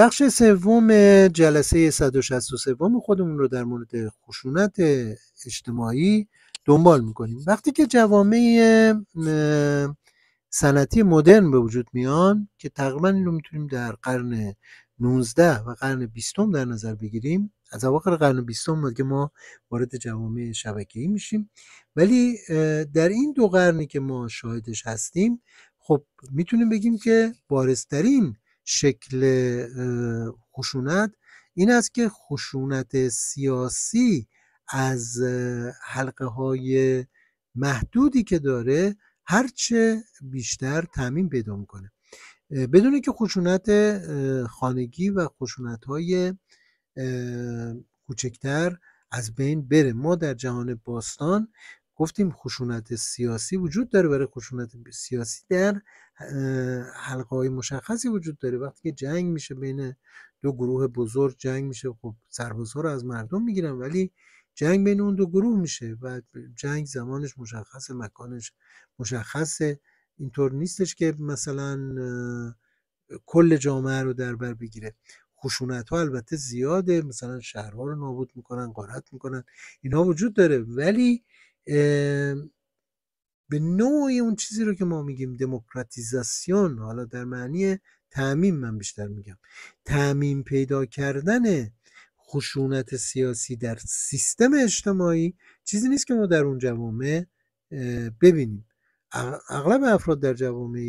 بخش سوم جلسه 163 خودمون رو در مورد خشونت اجتماعی دنبال میکنیم وقتی که جوامع سنتی مدرن به وجود میان که تقریبا این رو میتونیم در قرن 19 و قرن 20 در نظر بگیریم از اواخر قرن 20 که ما وارد جوامع شبکه‌ای میشیم ولی در این دو قرنی که ما شاهدش هستیم خب میتونیم بگیم که بارزترین شکل خشونت این است که خشونت سیاسی از حلقه های محدودی که داره هرچه بیشتر تعمین پیدا میکنه بدون که خشونت خانگی و خشونت های کوچکتر از بین بره ما در جهان باستان گفتیم خشونت سیاسی وجود داره برای خشونت سیاسی در حلقه های مشخصی وجود داره وقتی که جنگ میشه بین دو گروه بزرگ جنگ میشه خب سربازها رو از مردم میگیرن ولی جنگ بین اون دو گروه میشه و جنگ زمانش مشخص مکانش مشخصه اینطور نیستش که مثلا کل جامعه رو در بر بگیره خشونت ها البته زیاده مثلا شهرها رو نابود میکنن قارت میکنن اینها وجود داره ولی به نوعی اون چیزی رو که ما میگیم دموکراتیزاسیون حالا در معنی تعمیم من بیشتر میگم تعمیم پیدا کردن خشونت سیاسی در سیستم اجتماعی چیزی نیست که ما در اون جوامع ببینیم اغلب افراد در جوامع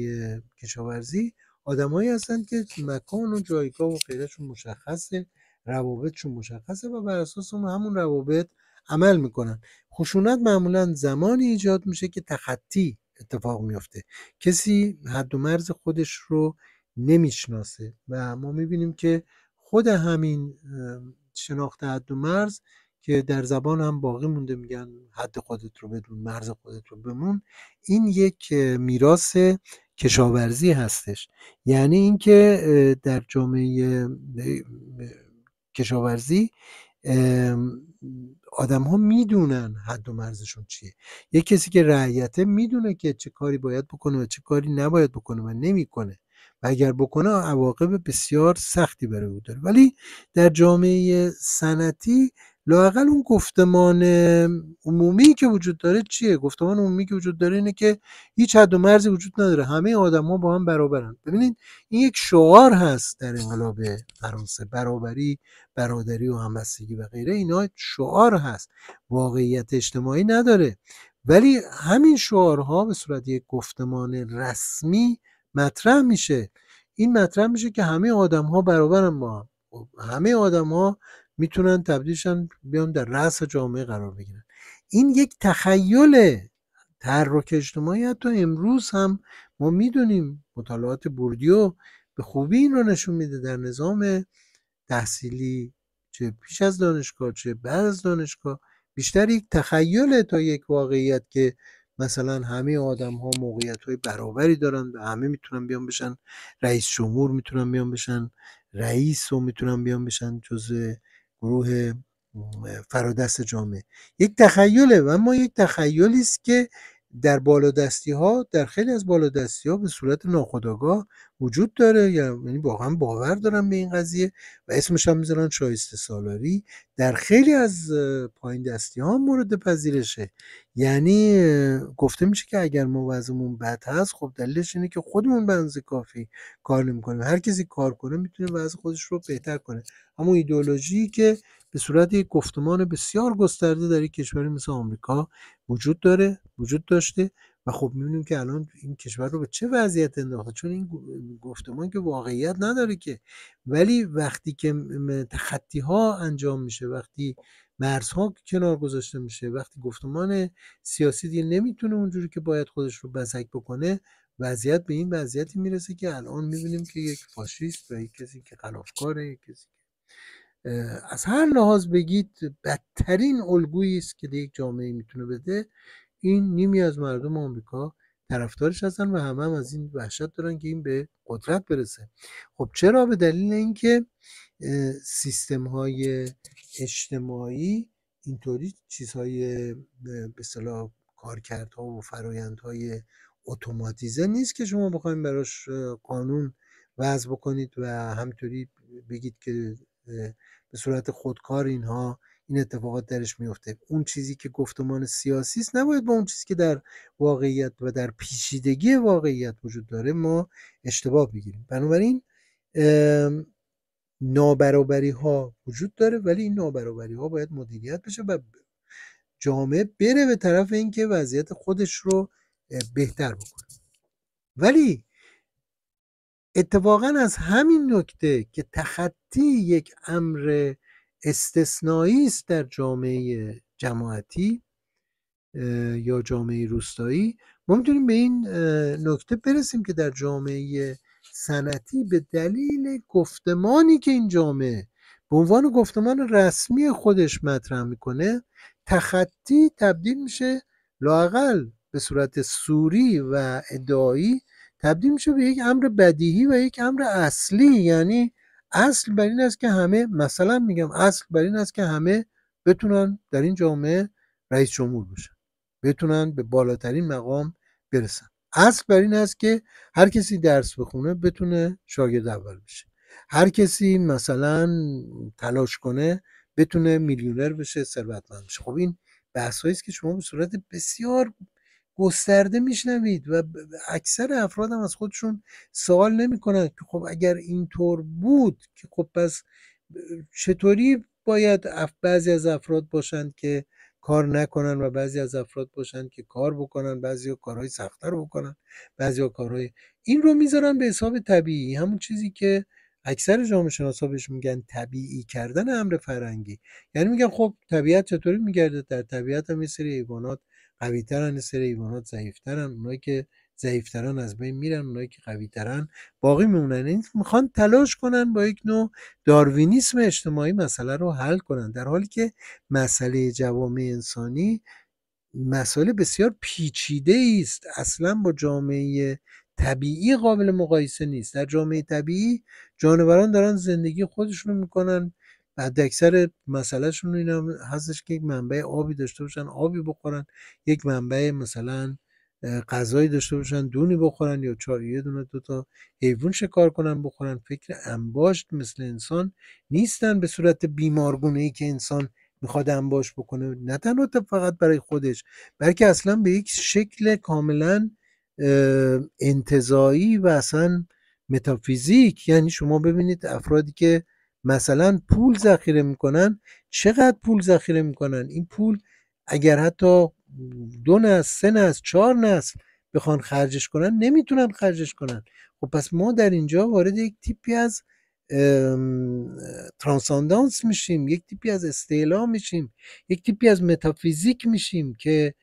کشاورزی آدمایی هستند که مکان و جایگاه و غیرشون مشخصه روابطشون مشخصه و بر اساس اون همون روابط عمل میکنن خشونت معمولا زمانی ایجاد میشه که تخطی اتفاق میفته کسی حد و مرز خودش رو نمیشناسه و ما میبینیم که خود همین شناخت حد و مرز که در زبان هم باقی مونده میگن حد خودت رو بدون مرز خودت رو بمون این یک میراث کشاورزی هستش یعنی اینکه در جامعه کشاورزی آدم ها میدونن حد و مرزشون چیه یه کسی که رعیته میدونه که چه کاری باید بکنه و چه کاری نباید بکنه و نمیکنه و اگر بکنه عواقب بسیار سختی برای او داره ولی در جامعه سنتی لاقل اون گفتمان عمومی که وجود داره چیه گفتمان عمومی که وجود داره اینه که هیچ حد و مرزی وجود نداره همه آدم ها با هم برابرن ببینید این یک شعار هست در انقلاب فرانسه برابری برادری و همبستگی و غیره اینا شعار هست واقعیت اجتماعی نداره ولی همین شعارها به صورت یک گفتمان رسمی مطرح میشه این مطرح میشه که همه آدم ها برابرن با هم خب، همه آدم ها میتونن تبدیلشن بیان در رأس جامعه قرار بگیرن این یک تخیل تحرک اجتماعی حتی امروز هم ما میدونیم مطالعات بوردیو به خوبی این رو نشون میده در نظام تحصیلی چه پیش از دانشگاه چه بعد از دانشگاه بیشتر یک تخیل تا یک واقعیت که مثلا همه آدم ها موقعیت های برابری دارن و همه میتونن بیان بشن رئیس جمهور میتونن بیان بشن رئیس و میتونن بیان بشن جزء گروه فرادست جامعه یک تخیله و ما یک تخیلی است که در بالادستی ها در خیلی از بالادستی ها به صورت ناخودآگاه وجود داره یعنی واقعا باور دارم به این قضیه و اسمش هم میذارن شایسته سالاری در خیلی از پایین دستی ها مورد پذیرشه یعنی گفته میشه که اگر ما وضعمون بد هست خب دلیلش اینه که خودمون به کافی کار نمیکنیم هر کسی کار کنه میتونه وضع خودش رو بهتر کنه اما ایدئولوژی که به صورت یک گفتمان بسیار گسترده در یک کشوری مثل آمریکا وجود داره وجود داشته و خب میبینیم که الان این کشور رو به چه وضعیت انداخته چون این گفتمان که واقعیت نداره که ولی وقتی که تخطی ها انجام میشه وقتی مرزها کنار گذاشته میشه وقتی گفتمان سیاسی دیگه نمیتونه اونجوری که باید خودش رو بزک بکنه وضعیت به این وضعیتی میرسه که الان میبینیم که یک فاشیست و کسی که خلافکاره یک کسی از هر لحاظ بگید بدترین الگویی است که یک جامعه میتونه بده این نیمی از مردم آمریکا طرفدارش هستن و همه هم از این وحشت دارن که این به قدرت برسه خب چرا به دلیل اینکه سیستم های اجتماعی اینطوری چیزهای به اصطلاح کارکردها و فرایندهای اتوماتیزه نیست که شما بخواید براش قانون وضع بکنید و همطوری بگید که به صورت خودکار اینها این اتفاقات درش میفته اون چیزی که گفتمان سیاسی است نباید با اون چیزی که در واقعیت و در پیچیدگی واقعیت وجود داره ما اشتباه بگیریم بنابراین نابرابری ها وجود داره ولی این نابرابری ها باید مدیریت بشه و جامعه بره به طرف اینکه وضعیت خودش رو بهتر بکنه ولی اتفاقا از همین نکته که تخطی یک امر استثنایی است در جامعه جماعتی یا جامعه روستایی ما میتونیم به این نکته برسیم که در جامعه سنتی به دلیل گفتمانی که این جامعه به عنوان گفتمان رسمی خودش مطرح میکنه تخطی تبدیل میشه لاقل به صورت سوری و ادعایی تبدیل میشه به یک امر بدیهی و یک امر اصلی یعنی اصل بر این است که همه مثلا میگم اصل بر این است که همه بتونن در این جامعه رئیس جمهور بشن بتونن به بالاترین مقام برسن اصل بر این است که هر کسی درس بخونه بتونه شاگرد اول بشه هر کسی مثلا تلاش کنه بتونه میلیونر بشه ثروتمند بشه خب این بحث است که شما به صورت بسیار گسترده میشنوید و اکثر افراد هم از خودشون سوال نمیکنن که خب اگر اینطور بود که خب پس چطوری باید بعضی از افراد باشند که کار نکنن و بعضی از افراد باشند که کار بکنن بعضی ها کارهای سختر بکنن بعضی ها کارهای این رو میذارن به حساب طبیعی همون چیزی که اکثر جامعه شناسا بهش میگن طبیعی کردن امر فرنگی یعنی میگن خب طبیعت چطوری میگرده در طبیعت هم یه قویترن سر حیوانات ضعیفترن اونایی که ضعیفترن از بین میرن اونایی که قویترن باقی میمونن این میخوان تلاش کنن با یک نوع داروینیسم اجتماعی مسئله رو حل کنن در حالی که مسئله جوامع انسانی مسئله بسیار پیچیده است اصلا با جامعه طبیعی قابل مقایسه نیست در جامعه طبیعی جانوران دارن زندگی خودشون رو میکنن مسئله مسئلهشون این هستش که یک منبع آبی داشته باشن آبی بخورن یک منبع مثلا غذایی داشته باشن دونی بخورن یا چای یه دونه دوتا حیوان شکار کنن بخورن فکر انباشت مثل انسان نیستن به صورت بیمارگونه ای که انسان میخواد انباشت بکنه نه تنها فقط برای خودش بلکه اصلا به یک شکل کاملا انتظایی و اصلا متافیزیک یعنی شما ببینید افرادی که مثلا پول ذخیره میکنن چقدر پول ذخیره میکنن این پول اگر حتی دو نصف سه نصف چهار نصف بخوان خرجش کنن نمیتونن خرجش کنن خب پس ما در اینجا وارد یک تیپی از ترانساندانس میشیم یک تیپی از استعلا میشیم یک تیپی از متافیزیک میشیم که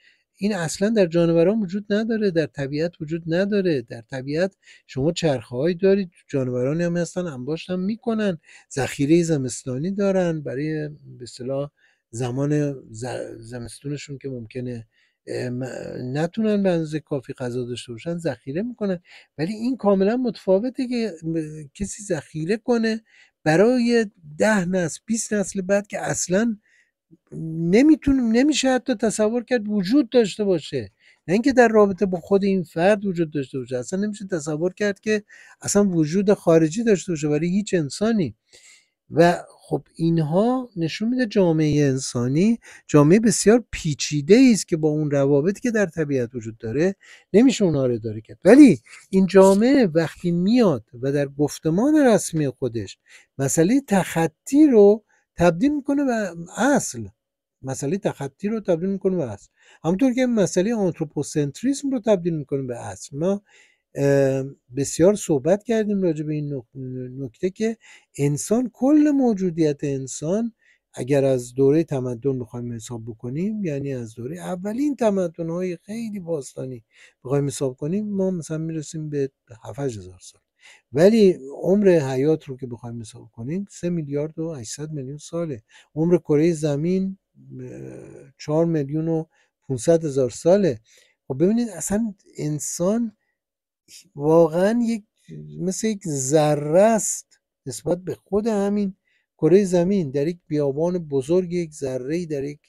این اصلا در جانوران وجود نداره در طبیعت وجود نداره در طبیعت شما هایی دارید جانورانی هم هستن انباشت هم میکنن ذخیره زمستانی دارن برای به زمان زمستونشون که ممکنه نتونن به اندازه کافی غذا داشته باشن ذخیره میکنن ولی این کاملا متفاوته که کسی ذخیره کنه برای ده نسل 20 نسل بعد که اصلا نمیتونیم نمیشه حتی تصور کرد وجود داشته باشه نه اینکه در رابطه با خود این فرد وجود داشته باشه اصلا نمیشه تصور کرد که اصلا وجود خارجی داشته باشه برای هیچ انسانی و خب اینها نشون میده جامعه انسانی جامعه بسیار پیچیده ای است که با اون روابطی که در طبیعت وجود داره نمیشه اونها رو اداره کرد ولی این جامعه وقتی میاد و در گفتمان رسمی خودش مسئله تخطی رو تبدیل میکنه به اصل مسئله تخطی رو تبدیل میکنه به اصل همونطور که مسئله آنتروپوسنتریسم رو تبدیل میکنه به اصل ما بسیار صحبت کردیم راجع به این نکته که انسان کل موجودیت انسان اگر از دوره تمدن بخوایم حساب بکنیم یعنی از دوره اولین تمدن های خیلی باستانی بخوایم حساب کنیم ما مثلا میرسیم به 7000 سال ولی عمر حیات رو که بخوایم حساب کنیم 3 میلیارد و 800 میلیون ساله عمر کره زمین 4 میلیون و 500 هزار ساله خب ببینید اصلا انسان واقعا یک مثل یک ذره است نسبت به خود همین کره زمین در یک بیابان بزرگ یک ذره در یک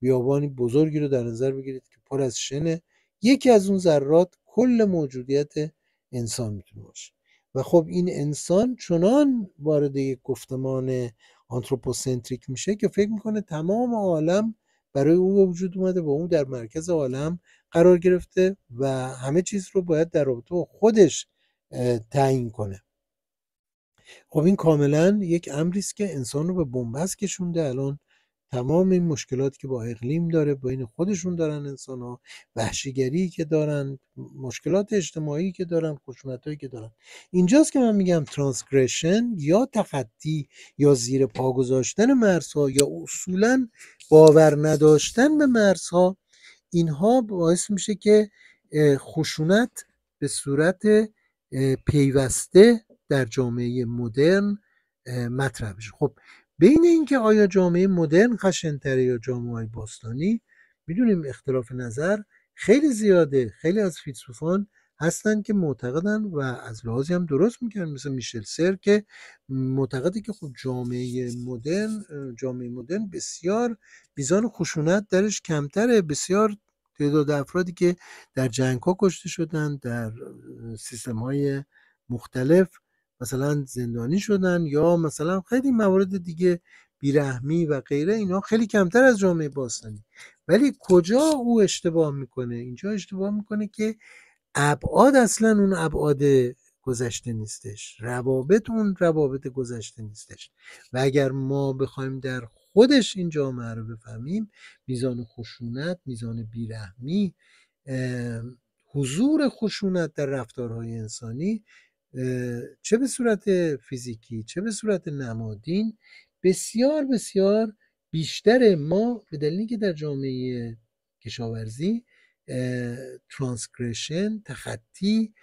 بیابانی بزرگی رو در نظر بگیرید که پر از شنه یکی از اون ذرات کل موجودیت انسان میتونه باشه و خب این انسان چنان وارد یک گفتمان آنتروپوسنتریک میشه که فکر میکنه تمام عالم برای او وجود اومده و اون در مرکز عالم قرار گرفته و همه چیز رو باید در رابطه با خودش تعیین کنه خب این کاملا یک امری که انسان رو به بنبست کشونده الان تمام این مشکلاتی که با اقلیم داره با این خودشون دارن انسان ها وحشیگری که دارن مشکلات اجتماعی که دارن خشونت که دارن اینجاست که من میگم ترانسگرشن یا تخطی یا زیر پا گذاشتن مرزها یا اصولا باور نداشتن به مرزها اینها باعث میشه که خشونت به صورت پیوسته در جامعه مدرن مطرح بشه خب بین اینکه آیا جامعه مدرن خشنتره یا جامعه باستانی میدونیم اختلاف نظر خیلی زیاده خیلی از فیلسوفان هستن که معتقدن و از لحاظی هم درست میکنن مثل میشل سر که معتقده که خب جامعه مدرن جامعه مدرن بسیار میزان خشونت درش کمتره بسیار تعداد افرادی که در جنگ ها کشته شدن در سیستم های مختلف مثلا زندانی شدن یا مثلا خیلی موارد دیگه بیرحمی و غیره اینا خیلی کمتر از جامعه باستانی ولی کجا او اشتباه میکنه اینجا اشتباه میکنه که ابعاد اصلا اون ابعاد گذشته نیستش روابط اون روابط گذشته نیستش و اگر ما بخوایم در خودش این جامعه رو بفهمیم میزان خشونت میزان بیرحمی حضور خشونت در رفتارهای انسانی چه به صورت فیزیکی چه به صورت نمادین بسیار بسیار بیشتر ما به دلیل که در جامعه کشاورزی ترانسکریشن تخطی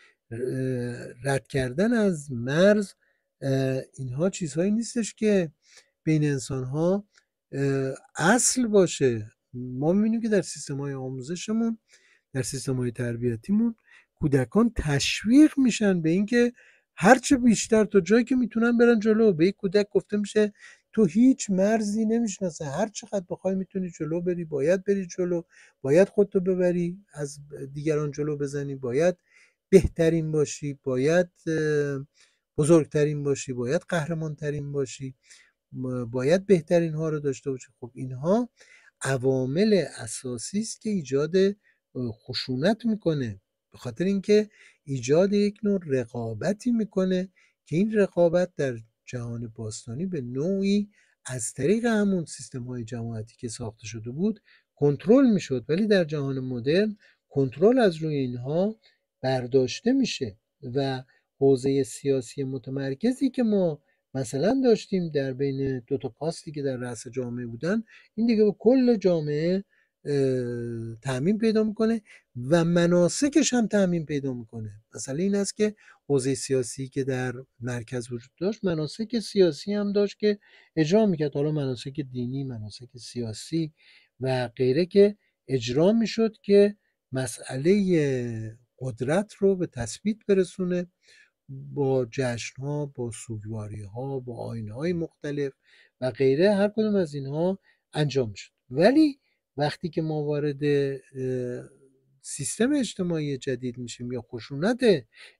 رد کردن از مرز اینها چیزهایی نیستش که بین انسانها ها اصل باشه ما میبینیم که در سیستم های آموزشمون در سیستم های تربیتیمون کودکان تشویق میشن به اینکه هرچه بیشتر تا جایی که میتونن برن جلو به یک کودک گفته میشه تو هیچ مرزی نمیشناسه هر چقدر بخوای میتونی جلو بری باید بری جلو باید خودتو ببری از دیگران جلو بزنی باید بهترین باشی باید بزرگترین باشی باید قهرمانترین باشی باید بهترین ها رو داشته باشی خب اینها عوامل اساسی است که ایجاد خشونت میکنه به خاطر اینکه ایجاد یک نوع رقابتی میکنه که این رقابت در جهان باستانی به نوعی از طریق همون سیستم های جماعتی که ساخته شده بود کنترل میشد ولی در جهان مدرن کنترل از روی اینها برداشته میشه و حوزه سیاسی متمرکزی که ما مثلا داشتیم در بین دو تا که در رأس جامعه بودن این دیگه به کل جامعه تعمین پیدا میکنه و مناسکش هم تعمین پیدا میکنه مثلا این است که حوزه سیاسی که در مرکز وجود داشت مناسک سیاسی هم داشت که اجرا میکرد حالا مناسک دینی مناسک سیاسی و غیره که اجرا میشد که مسئله قدرت رو به تثبیت برسونه با جشن ها با سوگواری ها با آینه های مختلف و غیره هر کدوم از اینها انجام شد ولی وقتی که ما وارد سیستم اجتماعی جدید میشیم یا خشونت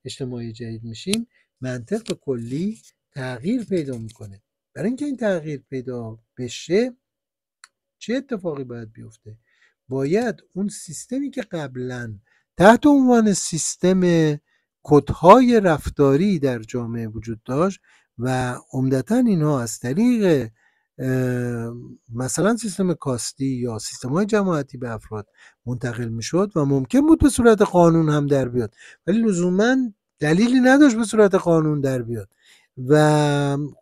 اجتماعی جدید میشیم منطق به کلی تغییر پیدا میکنه برای اینکه این تغییر پیدا بشه چه اتفاقی باید بیفته باید اون سیستمی که قبلا تحت عنوان سیستم کدهای رفتاری در جامعه وجود داشت و عمدتا اینها از طریق مثلا سیستم کاستی یا سیستم های جماعتی به افراد منتقل شد و ممکن بود به صورت قانون هم در بیاد ولی لزوما دلیلی نداشت به صورت قانون در بیاد و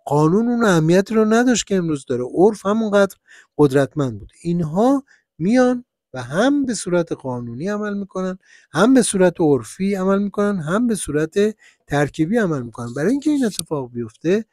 قانون اون اهمیتی رو نداشت که امروز داره عرف همونقدر قدرتمند بود اینها میان و هم به صورت قانونی عمل میکنن هم به صورت عرفی عمل میکنن هم به صورت ترکیبی عمل میکنن برای اینکه این اتفاق بیفته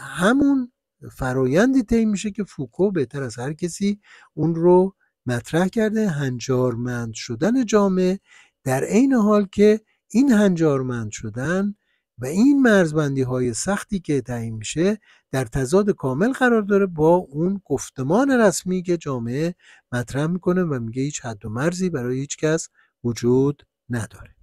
همون فرایندی طی میشه که فوکو بهتر از هر کسی اون رو مطرح کرده هنجارمند شدن جامعه در عین حال که این هنجارمند شدن و این مرزبندی های سختی که تعیین میشه در تضاد کامل قرار داره با اون گفتمان رسمی که جامعه مطرح میکنه و میگه هیچ حد و مرزی برای هیچ کس وجود نداره